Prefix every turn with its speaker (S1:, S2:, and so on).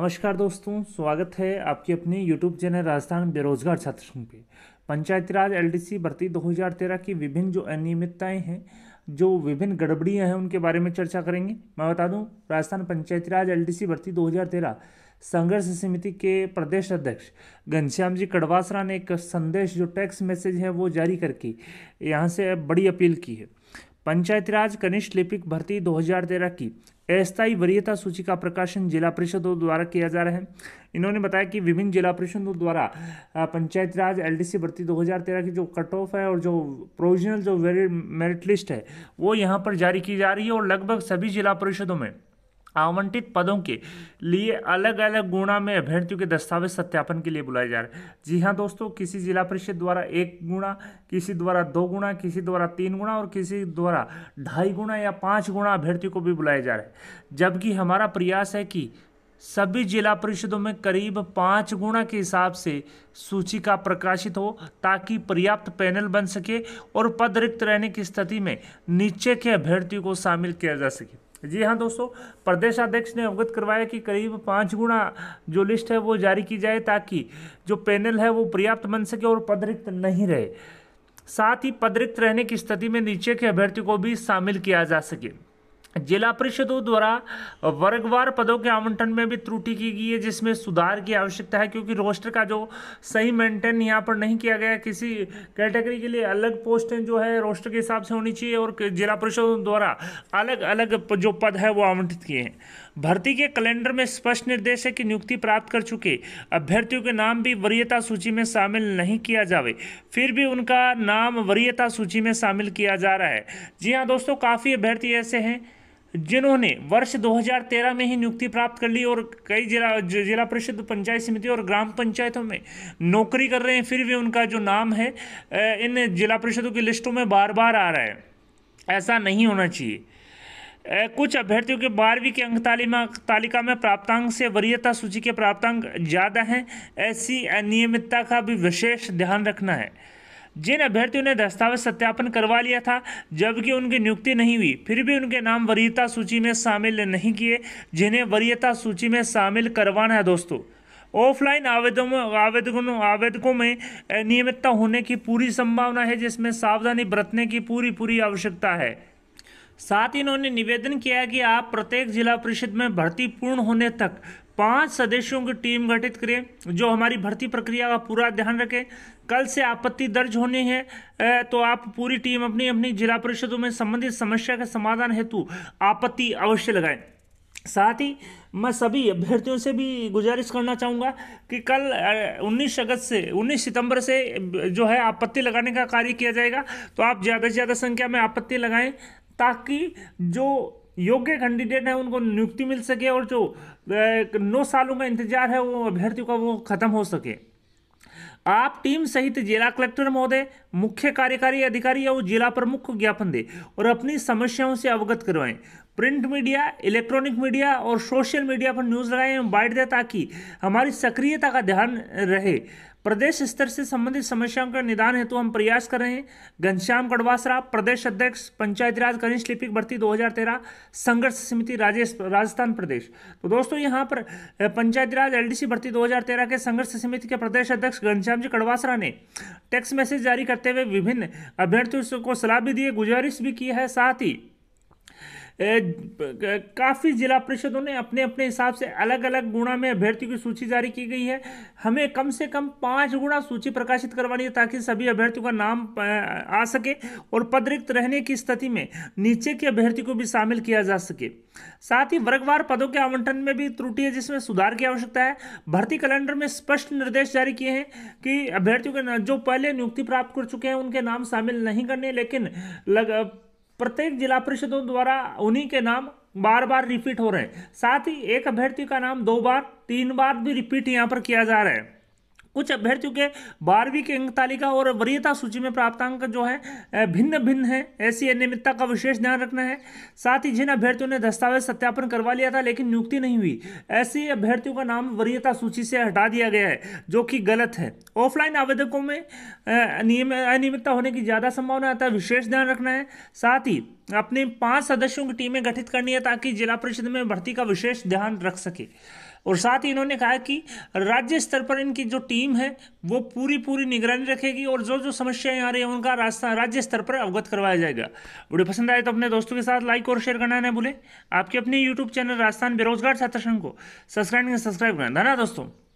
S1: नमस्कार दोस्तों स्वागत है आपके अपने YouTube चैनल राजस्थान बेरोजगार छात्र पे पंचायती राज सी भर्ती 2013 की विभिन्न जो अनियमितताएं हैं जो विभिन्न गड़बड़ियां हैं उनके बारे में चर्चा करेंगे मैं बता दूं राजस्थान पंचायती राज सी भर्ती 2013 संघर्ष समिति के प्रदेश अध्यक्ष घनश्याम जी कड़वासरा ने एक संदेश जो टेक्स्ट मैसेज है वो जारी करके यहाँ से बड़ी अपील की है पंचायती राज कनिष्ठ लिपिक भर्ती 2013 की अस्थायी वरीयता सूची का प्रकाशन जिला परिषदों द्वारा किया जा रहा है इन्होंने बताया कि विभिन्न जिला परिषदों द्वारा पंचायत राज सी भर्ती 2013 की जो कट ऑफ है और जो प्रोविजनल जो मेरिट लिस्ट है वो यहाँ पर जारी की जा रही है और लगभग सभी जिला परिषदों में आवंटित पदों के लिए अलग अलग गुणा में अभ्यर्थियों के दस्तावेज सत्यापन के लिए बुलाए जा रहे हैं जी हाँ दोस्तों किसी जिला परिषद द्वारा एक गुणा किसी द्वारा दो गुणा किसी द्वारा तीन गुणा और किसी द्वारा ढाई गुणा या पाँच गुणा अभ्यर्थियों को भी बुलाए जा रहे हैं जबकि हमारा प्रयास है कि सभी जिला परिषदों में करीब पाँच गुणा के हिसाब से सूची का प्रकाशित हो ताकि पर्याप्त पैनल बन सके और पद रिक्त रहने की स्थिति में नीचे के अभ्यर्थियों को शामिल किया जा सके जी हाँ दोस्तों प्रदेश अध्यक्ष ने अवगत करवाया कि करीब पाँच गुना जो लिस्ट है वो जारी की जाए ताकि जो पैनल है वो पर्याप्त बन सके और पद रिक्त नहीं रहे साथ ही पद रिक्त रहने की स्थिति में नीचे के अभ्यर्थी को भी शामिल किया जा सके जिला परिषदों द्वारा वर्गवार पदों के आवंटन में भी त्रुटि की गई है जिसमें सुधार की आवश्यकता है क्योंकि रोस्टर का जो सही मेंटेन यहाँ पर नहीं किया गया किसी कैटेगरी के लिए अलग पोस्टें जो है रोस्टर के हिसाब से होनी चाहिए और जिला परिषदों द्वारा अलग अलग जो पद है वो आवंटित किए हैं भर्ती के कैलेंडर में स्पष्ट निर्देश है कि नियुक्ति प्राप्त कर चुके अभ्यर्थियों के नाम भी वरीयता सूची में शामिल नहीं किया जावे फिर भी उनका नाम वरीयता सूची में शामिल किया जा रहा है जी हाँ दोस्तों काफ़ी अभ्यर्थी ऐसे हैं जिन्होंने वर्ष 2013 में ही नियुक्ति प्राप्त कर ली और कई जिला जिला परिषद पंचायत समिति और ग्राम पंचायतों में नौकरी कर रहे हैं फिर भी उनका जो नाम है इन जिला परिषदों की लिस्टों में बार बार आ रहा है ऐसा नहीं होना चाहिए कुछ अभ्यर्थियों के बारहवीं के अंक तालिमा तालिका में प्राप्तांक से वरीयता सूची के प्राप्तांक ज़्यादा हैं ऐसी अनियमितता का भी विशेष ध्यान रखना है जिन अभ्यर्थियों ने दस्तावेज सत्यापन करवा लिया था जबकि उनकी नियुक्ति नहीं हुई फिर भी उनके नाम वरीयता सूची में शामिल नहीं किए जिन्हें वरीयता सूची में शामिल करवाना है दोस्तों ऑफलाइन आवेदन आवेदकों आवेदकों में नियमितता होने की पूरी संभावना है जिसमें सावधानी बरतने की पूरी पूरी आवश्यकता है साथ ही इन्होंने निवेदन किया कि आप प्रत्येक जिला परिषद में भर्ती पूर्ण होने तक पांच सदस्यों की टीम गठित करें जो हमारी भर्ती प्रक्रिया का पूरा ध्यान रखें कल से आपत्ति दर्ज होनी है तो आप पूरी टीम अपनी अपनी जिला परिषदों में संबंधित समस्या का समाधान हेतु आपत्ति अवश्य लगाएं साथ ही मैं सभी अभ्यर्थियों से भी गुजारिश करना चाहूँगा कि कल 19 अगस्त से 19 सितंबर से जो है आपत्ति लगाने का कार्य किया जाएगा तो आप ज़्यादा से ज़्यादा संख्या में आपत्ति लगाएं ताकि जो योग्य कैंडिडेट है उनको नियुक्ति मिल सके और जो नौ सालों का इंतजार है वो अभ्यर्थियों का वो खत्म हो सके आप टीम सहित जिला कलेक्टर महोदय मुख्य कार्यकारी अधिकारी या वो जिला प्रमुख को ज्ञापन दें और अपनी समस्याओं से अवगत करवाएं प्रिंट मीडिया इलेक्ट्रॉनिक मीडिया और सोशल मीडिया पर न्यूज़ लगाएं बांट दें ताकि हमारी सक्रियता का ध्यान रहे प्रदेश स्तर से संबंधित समस्याओं का निदान हेतु हम प्रयास कर रहे हैं घनश्याम कड़वासरा प्रदेश अध्यक्ष पंचायती राज कनिष्ठ लिपिक भर्ती 2013 संघर्ष समिति राजेश राजस्थान प्रदेश तो दोस्तों यहाँ पर पंचायती राज एलडीसी भर्ती 2013 के संघर्ष समिति के प्रदेश अध्यक्ष घनश्याम जी कड़वासरा ने टेक्स्ट मैसेज जारी करते हुए विभिन्न अभ्यर्थियों को सलाह भी दी है गुजारिश भी की है साथ ही काफ़ी जिला परिषदों ने अपने अपने हिसाब से अलग अलग गुणा में अभ्यर्थियों की सूची जारी की गई है हमें कम से कम पाँच गुणा सूची प्रकाशित करवानी है ताकि सभी अभ्यर्थियों का नाम आ सके और पद रिक्त रहने की स्थिति में नीचे के अभ्यर्थी को भी शामिल किया जा सके साथ ही वर्गवार पदों के आवंटन में भी त्रुटि है जिसमें सुधार की आवश्यकता है भर्ती कैलेंडर में स्पष्ट निर्देश जारी किए हैं कि अभ्यर्थियों के जो पहले नियुक्ति प्राप्त कर चुके हैं उनके नाम शामिल नहीं करने लेकिन लग प्रत्येक जिला परिषदों द्वारा उन्हीं के नाम बार बार रिपीट हो रहे हैं साथ ही एक अभ्यर्थी का नाम दो बार तीन बार भी रिपीट यहाँ पर किया जा रहा है कुछ अभ्यर्थियों के बारहवीं की अंक तालिका और वरीयता सूची में प्राप्त अंक जो है भिन्न भिन्न है ऐसी अनियमितता का विशेष ध्यान रखना है साथ ही जिन अभ्यर्थियों ने दस्तावेज सत्यापन करवा लिया था लेकिन नियुक्ति नहीं हुई ऐसी अभ्यर्थियों का नाम वरीयता सूची से हटा दिया गया है जो कि गलत है ऑफलाइन आवेदकों में अनियमितता होने की ज़्यादा संभावना आता है विशेष ध्यान रखना है साथ ही अपने पांच सदस्यों की टीमें गठित करनी है ताकि जिला परिषद में भर्ती का विशेष ध्यान रख सके और साथ ही इन्होंने कहा कि राज्य स्तर पर इनकी जो टीम है वो पूरी पूरी निगरानी रखेगी और जो जो समस्याएं आ रही है उनका रास्ता राज्य स्तर पर अवगत करवाया जाएगा वीडियो पसंद आए तो अपने दोस्तों के साथ लाइक और शेयर करना न भूलें आपके अपने यूट्यूब चैनल राजस्थान बेरोजगार छात्र संघ को सब्सक्राइब सब्सक्राइब करना धन्यवाद दोस्तों